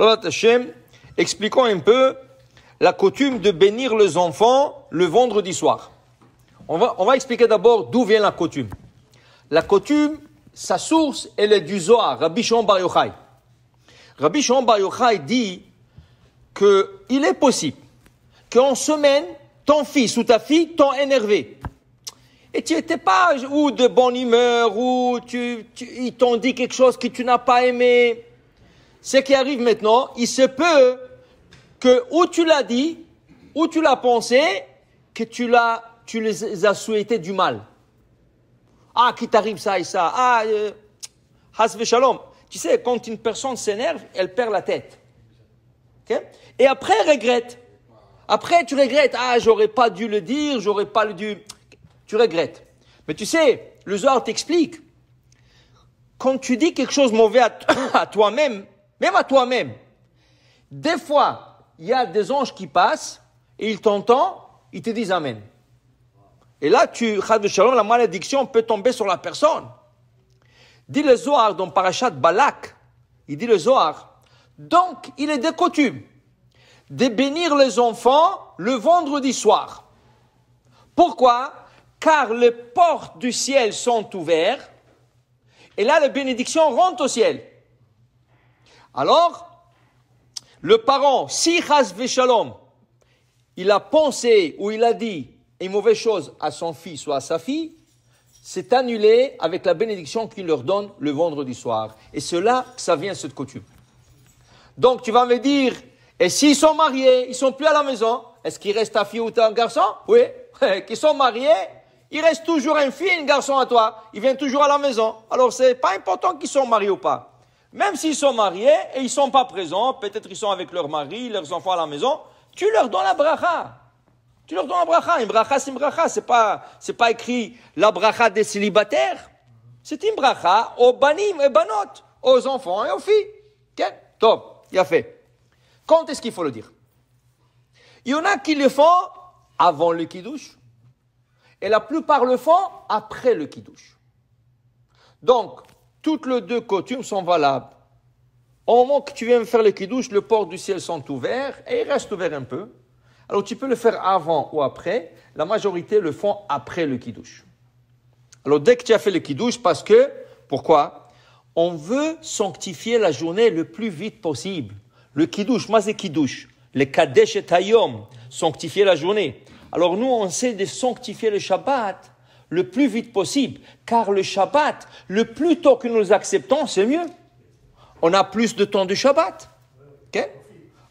Alors, expliquons un peu la coutume de bénir les enfants le vendredi soir. On va, expliquer d'abord d'où vient la coutume. La coutume, sa source, elle est du Zohar, Rabbi Shimon Bar Yochai. Rabbi Shimon Bar Yochai dit qu'il est possible qu'en semaine, ton fils ou ta fille t'ont énervé. Et tu n'étais pas ou de bonne humeur, ou tu, ils t'ont dit quelque chose que tu n'as pas aimé ce qui arrive maintenant, il se peut que où tu l'as dit, où tu l'as pensé, que tu l'as, tu les as souhaité du mal. Ah, qui t'arrive ça et ça. Ah, euh, Tu sais, quand une personne s'énerve, elle perd la tête. Et après, elle regrette. Après, tu regrettes. Ah, j'aurais pas dû le dire, j'aurais pas dû. Tu regrettes. Mais tu sais, le Zohar t'explique. Quand tu dis quelque chose de mauvais à toi-même, même à toi-même. Des fois, il y a des anges qui passent, et ils t'entendent, ils te disent Amen. Et là, tu, Shalom, la malédiction peut tomber sur la personne. Dit le Zohar dans Parashat Balak, il dit le Zohar, donc il est de coutume de bénir les enfants le vendredi soir. Pourquoi Car les portes du ciel sont ouvertes et là, les bénédictions rentre au ciel. Alors, le parent, si chaz Veshalom, il a pensé ou il a dit une mauvaise chose à son fils ou à sa fille, c'est annulé avec la bénédiction qu'il leur donne le vendredi soir. Et c'est là que ça vient cette coutume. Donc tu vas me dire, et s'ils sont mariés, ils sont plus à la maison, est-ce qu'il reste ta fille ou un garçon Oui, qu'ils sont mariés, il reste toujours un fille et un garçon à toi. Ils viennent toujours à la maison. Alors n'est pas important qu'ils soient mariés ou pas. Même s'ils sont mariés et ils ne sont pas présents, peut-être ils sont avec leur mari, leurs enfants à la maison, tu leur donnes la bracha. Tu leur donnes la bracha. Une bracha, c'est une bracha. Ce n'est pas, c'est pas écrit la bracha des célibataires. C'est une bracha aux banim et banot, aux enfants et aux filles. Tiens, top, il a fait. Quand est-ce qu'il faut le dire Il y en a qui le font avant le kiddush. Et la plupart le font après le kiddush. Donc, toutes les deux coutumes sont valables. Au moment que tu viens faire le Kiddush, le port du ciel sont ouverts et il restent ouverts un peu. Alors tu peux le faire avant ou après. La majorité le font après le Kiddush. Alors dès que tu as fait le Kiddush, parce que, pourquoi On veut sanctifier la journée le plus vite possible. Le Kiddush, moi c'est kidouche. Le kadesh et tayom, sanctifier la journée. Alors nous, on sait de sanctifier le Shabbat le plus vite possible, car le Shabbat, le plus tôt que nous acceptons, c'est mieux. On a plus de temps de Shabbat. Okay?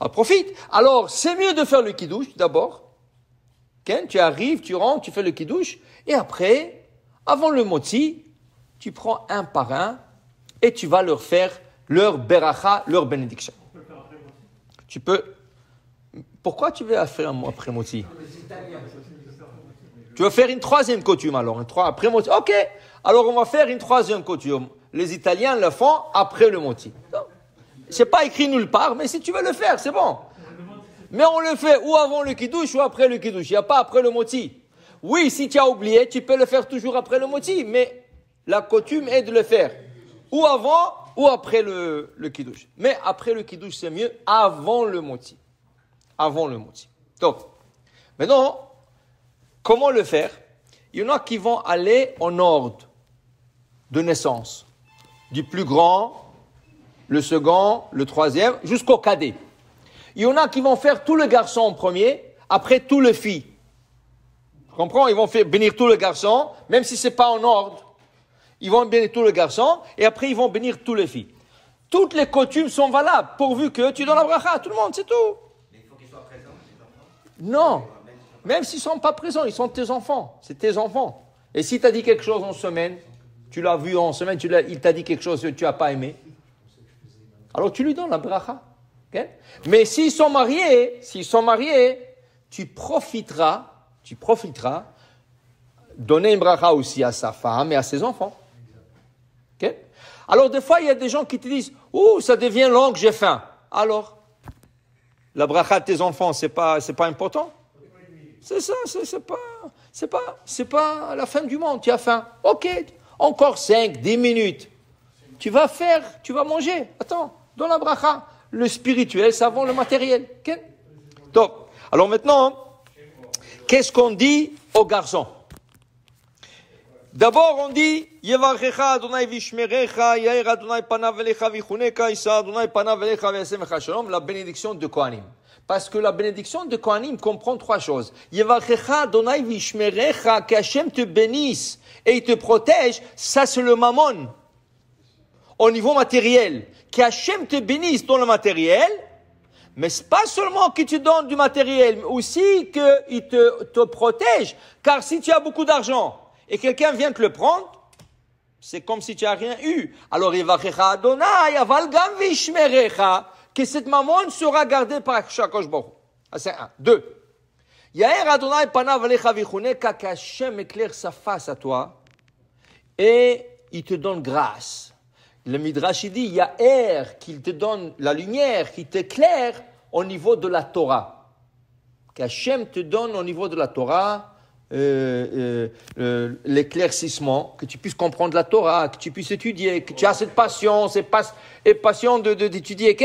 On ah, profite. Alors, c'est mieux de faire le kiddush d'abord. Quand Tu arrives, tu rentres, tu fais le kiddush. Et après, avant le moti, tu prends un par un et tu vas leur faire leur beracha, leur bénédiction. Tu peux. Pourquoi tu veux faire un après moti tu veux faire une troisième coutume alors, un trois après moti. Ok, alors on va faire une troisième coutume. Les Italiens le font après le moti. C'est pas écrit nulle part, mais si tu veux le faire, c'est bon. Mais on le fait ou avant le kidouche ou après le kidouche. Il n'y a pas après le moti. Oui, si tu as oublié, tu peux le faire toujours après le moti, mais la coutume est de le faire ou avant ou après le, le Mais après le kidouche, c'est mieux avant le moti. Avant le moti. Donc, maintenant, Comment le faire Il y en a qui vont aller en ordre de naissance, du plus grand, le second, le troisième, jusqu'au cadet. Il y en a qui vont faire tous les garçons en premier, après tout les filles. comprends Ils vont faire bénir tous les garçons, même si ce n'est pas en ordre. Ils vont bénir tous les garçons et après ils vont bénir tous les filles. Toutes les coutumes sont valables, pourvu que tu donnes la bracha à tout le monde, c'est tout. Mais il faut qu'ils soient présents, Non même s'ils ne sont pas présents, ils sont tes enfants. C'est tes enfants. Et si tu as dit quelque chose en semaine, tu l'as vu en semaine, tu il t'a dit quelque chose que tu n'as pas aimé, alors tu lui donnes la bracha. Mais s'ils sont mariés, s'ils sont mariés, tu profiteras, tu profiteras, donner une bracha aussi à sa femme et à ses enfants. Alors des fois, il y a des gens qui te disent, ouh, ça devient long, j'ai faim. Alors, la bracha de tes enfants, c'est pas, c'est pas important. C'est ça, c'est pas, c'est pas, c'est pas la fin du monde. Tu as faim. Ok, encore 5, 10 minutes. Tu vas faire, tu vas manger. Attends, dans la bracha, le spirituel, ça avant le matériel. alors maintenant, qu'est-ce qu'on dit aux garçons D'abord, on dit, la bénédiction de Kohanim. Parce que la bénédiction de Kohanim comprend trois choses. Yevachecha Donai Vishmerecha, que te bénisse et te protège, ça c'est le mammon. Au niveau matériel. Que te bénisse dans le matériel, mais c'est pas seulement que tu donnes du matériel, mais aussi qu'il te, te protège. Car si tu as beaucoup d'argent et quelqu'un vient te le prendre, c'est comme si tu n'as rien eu. Alors, il va Adonai, aval vishmerecha que cette maman sera gardée par chaque Boru. C'est un. Deux. Yaher Adonai panav qu'Hachem éclaire sa face à toi et il te donne grâce. Le Midrash il y a air qu'il te donne la lumière, qu'il t'éclaire au niveau de la Torah. Qu'Hachem te donne au niveau de la Torah euh, euh, euh, l'éclaircissement, que tu puisses comprendre la Torah, que tu puisses étudier, que tu as cette passion, cette pas, et passion d'étudier. De,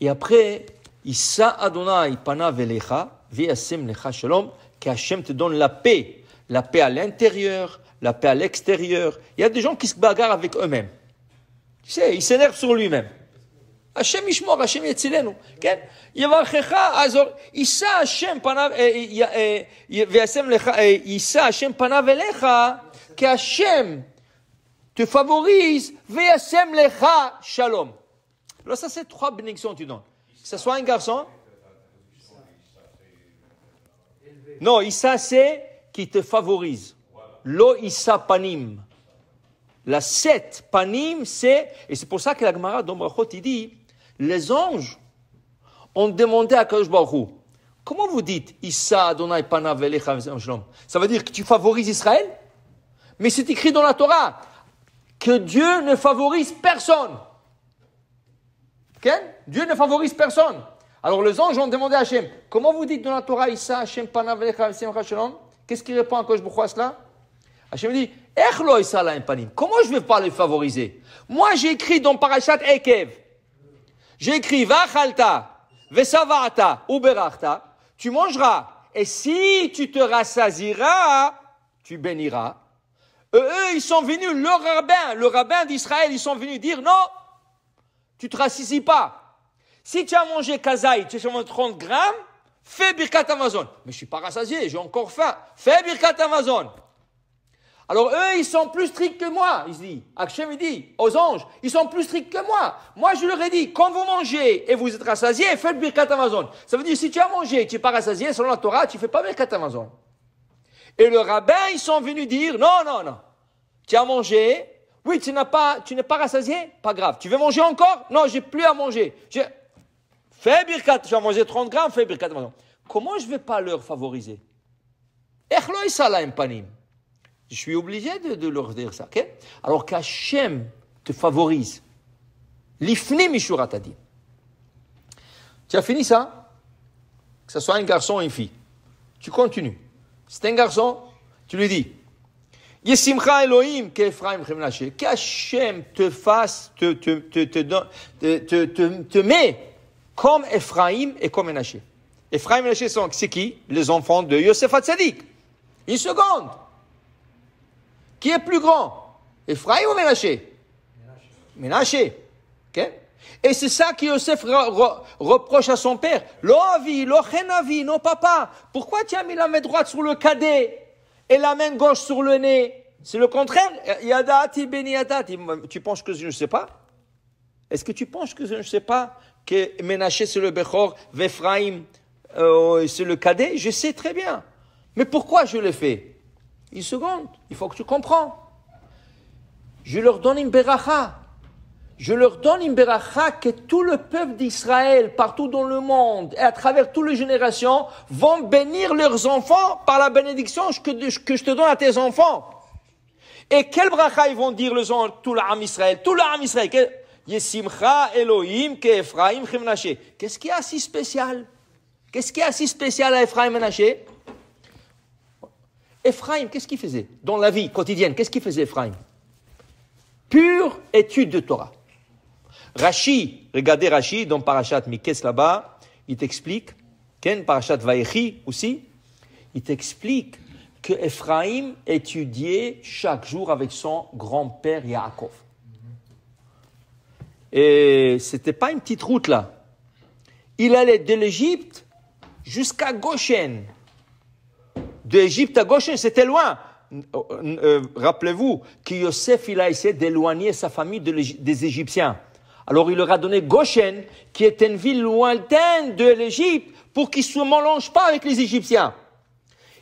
et après, Issa Adonai pana velecha, viasim lecha shalom, que Hashem te donne la paix. La paix à l'intérieur, la paix à l'extérieur. Il y a des gens qui se bagarrent avec eux-mêmes. Tu sais, ils s'énervent sur lui-même. Hachem Ishmor, Hachem Yetzilenu. כן? Azor. Issa Hashem pana פניו, eh, eh, eh, lecha לך, יישא pana velecha que כי te favorise lecha shalom alors ça, c'est trois bénédictions que tu donnes. Que ce soit un garçon. Non, Issa, c'est qui te favorise. Lo Issa panim. La sept panim, c'est, et c'est pour ça que la Gemara d'Ombrachot, il dit, les anges ont demandé à Kadosh Baruch comment vous dites Issa Adonai Panav Ça veut dire que tu favorises Israël Mais c'est écrit dans la Torah que Dieu ne favorise personne. Dieu ne favorise personne. Alors les anges ont demandé à Hachem, comment vous dites dans la Torah, Issa, Hachem, Panav, Qu'est-ce qu'il répond à je à cela Hachem dit, Comment je ne vais pas les favoriser Moi, j'ai écrit dans Parashat Ekev. J'ai écrit, Vachalta, Vesavata Uberachta. Tu mangeras. Et si tu te rassasiras, tu béniras. Euh, eux, ils sont venus, le rabbin, le rabbin d'Israël, ils sont venus dire, non, tu te rassises pas. Si tu as mangé kazaï, tu as mangé 30 grammes, fais birkat Amazon. Mais je suis pas rassasié, j'ai encore faim. Fais birkat Amazon. Alors eux, ils sont plus stricts que moi, Ils se dit. dit aux anges, ils sont plus stricts que moi. Moi, je leur ai dit, quand vous mangez et vous êtes rassasié, faites birkat Amazon. Ça veut dire, si tu as mangé tu es pas rassasié, selon la Torah, tu fais pas birkat Amazon. Et le rabbin, ils sont venus dire, non, non, non. Tu as mangé, oui, tu n'as pas, n'es pas rassasié Pas grave. Tu veux manger encore Non, j'ai plus à manger. Je... Fais birkat, tu as mangé 30 grammes, fais birkat. Comment je ne vais pas leur favoriser Je suis obligé de, leur dire ça. Okay? Alors qu'Hachem te favorise. L'ifni Mishura Tu as fini ça Que ce soit un garçon ou une fille. Tu continues. C'est un garçon, tu lui dis Yesimcha Elohim, qu'Ephraim qu'Hachem te fasse, te, te, te, te, met comme Ephraim et comme Menaché. Ephraim et Menaché sont, c'est qui Les enfants de Yosef Hatzadik. Une seconde. Qui est plus grand Ephraim ou Menaché Menaché. Et c'est ça que Yosef reproche à son père. L'ovi, l'ochenavi, non papa, pourquoi tu as mis la main droite sur le cadet et la main gauche sur le nez. C'est le contraire. Yadati Tu penses que je ne sais pas Est-ce que tu penses que je ne sais pas que Menaché c'est le Bechor, Vephraim euh, c'est le cadet Je sais très bien. Mais pourquoi je le fais Une seconde, il faut que tu comprends. Je leur donne une beracha je leur donne une beracha que tout le peuple d'Israël, partout dans le monde et à travers toutes les générations, vont bénir leurs enfants par la bénédiction que, je te donne à tes enfants. Et quel bracha ils vont dire les gens, tout l'âme Israël, tout l'âme Israël. Yesimcha Elohim ke Ephraim Qu'est-ce qui est si spécial Qu'est-ce qui est si spécial à Ephraim Menaché Ephraim, qu'est-ce qu'il faisait dans la vie quotidienne Qu'est-ce qu'il faisait Ephraim Pure étude de Torah. Rashi, regardez Rashi dans Parashat Mikes là-bas, il t'explique, Ken Parashat Vaechi aussi, il t'explique que étudiait chaque jour avec son grand-père Yaakov. Et c'était pas une petite route là. Il allait de l'Égypte jusqu'à Goshen. De l'Égypte à Goshen, c'était loin. Euh, euh, rappelez-vous que Yosef, il a essayé d'éloigner sa famille des Égyptiens. Alors il leur a donné Goshen, qui est une ville lointaine de l'Égypte, pour qu'ils ne se mélangent pas avec les Égyptiens.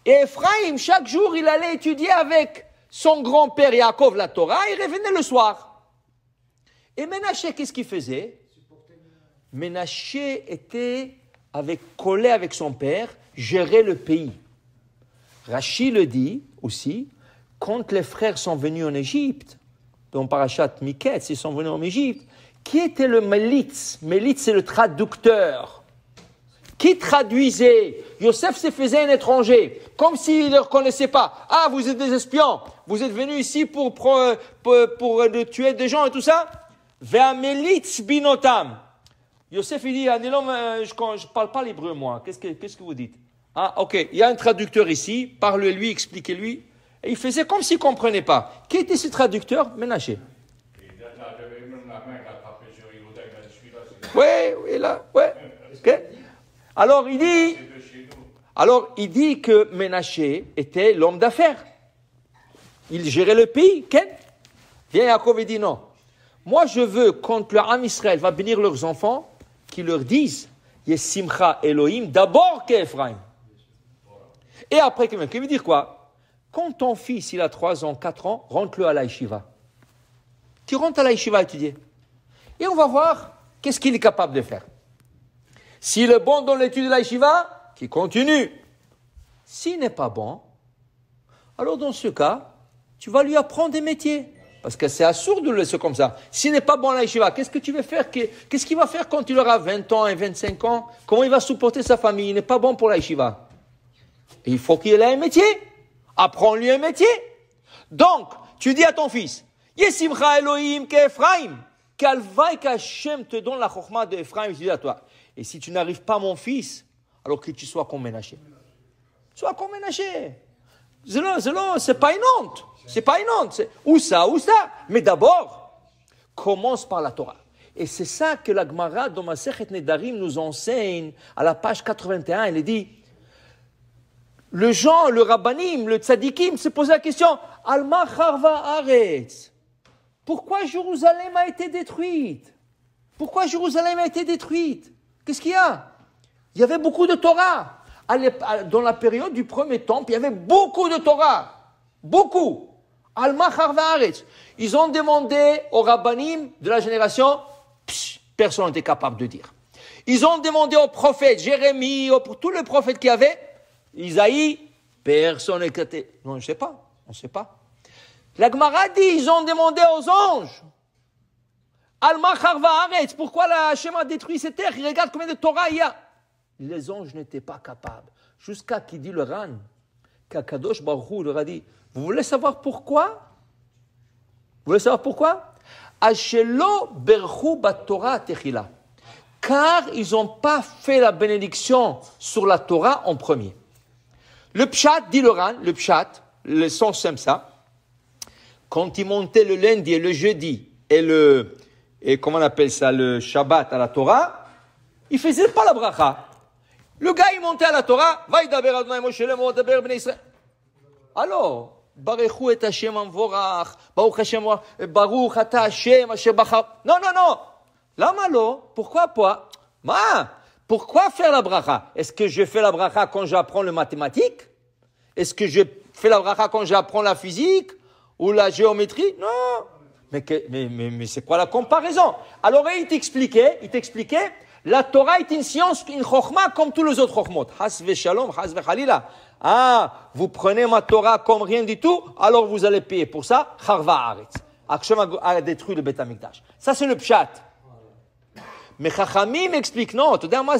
Et Ephraim, chaque jour, il allait étudier avec son grand-père Yaakov la Torah et revenait le soir. Et Ménaché, qu'est-ce qu'il faisait Ménaché était avec, collé avec son père, gérait le pays. Rachid le dit aussi, quand les frères sont venus en Égypte, dont Parachat Miket, ils sont venus en Égypte, qui était le Melitz Melitz, c'est le traducteur. Qui traduisait Yosef se faisait un étranger, comme s'il ne le reconnaissait pas. Ah, vous êtes des espions, vous êtes venus ici pour, euh, tuer des gens et tout ça Melitz binotam. Yosef, il dit, ah, euh, je ne parle pas l'hébreu, moi. Qu'est-ce que, qu'est-ce que vous dites Ah, ok, il y a un traducteur ici, parlez-lui, expliquez-lui. Et il faisait comme s'il ne comprenait pas. Qui était ce traducteur Ménager. Ouais, oui, là, ouais. Alors il dit, alors il dit que Menaché était l'homme d'affaires. Il gérait le pays, Ken. Viens Yaakov dit non. Moi je veux quand le Ham Israël va bénir leurs enfants, qu'ils leur disent Yesimcha Elohim d'abord Ephraim. Et après que qui veut dire quoi Quand ton fils il a 3 ans, 4 ans, rentre-le à la yeshiva. Tu rentres à la yeshiva étudier. Et on va voir Qu'est-ce qu'il est capable de faire S'il est bon dans l'étude de la qu'il continue. S'il n'est pas bon, alors dans ce cas, tu vas lui apprendre des métiers. Parce que c'est assourd de le laisser comme ça. S'il n'est pas bon à l'aïshiva, qu'est-ce que tu veux faire Qu'est-ce qu'il va faire quand il aura 20 ans et 25 ans Comment il va supporter sa famille Il n'est pas bon pour la Il faut qu'il ait un métier. Apprends-lui un métier. Donc, tu dis à ton fils, Yesimcha Elohim Kefraim. Kalvaï qu'Hachem te donne la chorma de Ephraim, il dit à toi, et si tu n'arrives pas, mon fils, alors que tu sois comme Ménaché. Sois comme Ménaché. C'est pas une honte. C'est pas une honte. Où ça, Où ça. Mais d'abord, commence par la Torah. Et c'est ça que la Gemara dans Masechet Nedarim nous enseigne à la page 81. Elle dit le Jean, le Rabbanim, le Tzadikim se posent la question Alma Harva Aretz. Pourquoi Jérusalem a été détruite Pourquoi Jérusalem a été détruite Qu'est-ce qu'il y a Il y avait beaucoup de Torah. Dans la période du premier temple, il y avait beaucoup de Torah. Beaucoup. Alma Ils ont demandé aux rabbinim de la génération, personne n'était capable de dire. Ils ont demandé au prophètes, Jérémie, pour tous les prophètes qu'il y avait, Isaïe, personne n'était. Non, je ne sais pas. On ne sait pas. La Gemara dit, ils ont demandé aux anges. Alma va arrête. Pourquoi la Hachem a détruit cette terre? regarde combien de Torah il y a. Les anges n'étaient pas capables. Jusqu'à qui dit le Ran, qu'Akadosh Baruch leur a dit, vous voulez savoir pourquoi Vous voulez savoir pourquoi Achelo Berhu Torah Techila. Car ils n'ont pas fait la bénédiction sur la Torah en premier. Le Pshat dit le Ran, le Pshat, le sens aime ça quand ils montait le lundi et le jeudi et le, et comment on appelle ça, le Shabbat à la Torah, ils faisait pas la bracha. Le gars, il montait à la Torah, va Alors, et Hashem Baruch Hashem, Baruch Ata Non, non, non. Lama lo, pourquoi pas? pourquoi faire la bracha? Est-ce que je fais la bracha quand j'apprends le mathématique? Est-ce que je fais la bracha quand j'apprends la physique? ou la géométrie. Non. Mais, mais, c'est quoi la comparaison Alors il t'expliquait, il t'expliquait, la Torah est une science, une chokma comme tous les autres chokhmot. shalom, Ah, vous prenez ma Torah comme rien du tout, alors vous allez payer pour ça. Harva Akshem a détruit le Betamikdash. Ça c'est le pshat. Mais Chachamim explique, non, tu, ah,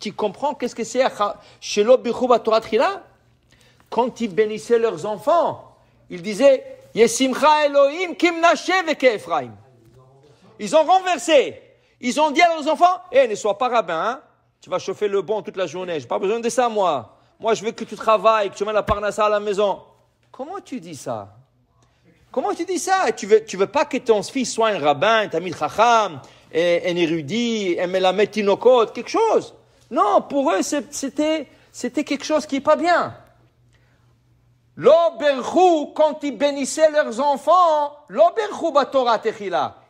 tu comprends qu'est-ce que c'est chez Torah Quand ils bénissaient leurs enfants, ils disaient, Elohim Ils ont renversé. Ils ont dit à leurs enfants, eh, ne sois pas rabbin, hein. Tu vas chauffer le bon toute la journée. J'ai pas besoin de ça, moi. Moi, je veux que tu travailles, que tu mets la parnassa à la maison. Comment tu dis ça? Comment tu dis ça? Tu veux, tu veux pas que ton fils soit un rabbin, un tamid chacham, un érudit, un tinokot, quelque chose? Non, pour eux, c'était, c'était quelque chose qui n'est pas bien. L'Oberchou, quand ils bénissaient leurs enfants, l'Oberchou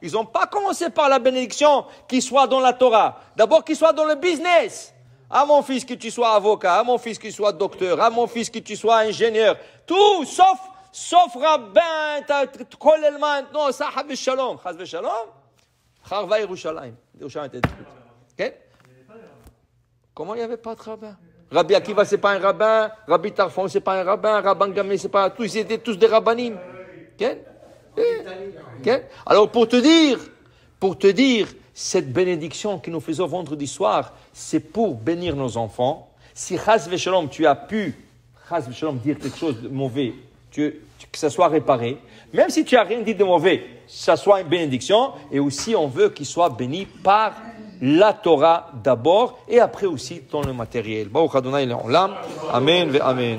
Ils n'ont pas commencé par la bénédiction, qui soit dans la Torah. D'abord qu'ils soit dans le business. À mon fils que tu sois avocat, à mon fils que tu sois docteur, à mon fils que tu sois ingénieur. Tout, sauf, sauf rabbin, non, ça, Shalom. Chaz Shalom, Yerushalayim. Yerushalayim était Comment il n'y avait pas de rabbin? Rabbi Akiva, c'est pas un rabbin. Rabbi Tarfon, c'est pas un rabbin. Rabban Gamé, c'est pas tous. Ils étaient tous des rabbanim. Eh? Alors pour te dire, pour te dire, cette bénédiction que nous faisons vendredi soir, c'est pour bénir nos enfants. Si Chaz Veshalom, tu as pu, dire quelque chose de mauvais, que ça soit réparé, même si tu as rien dit de mauvais, ça soit une bénédiction, et aussi on veut qu'il soit béni par la Torah d'abord et après aussi dans le matériel. Amen Amen.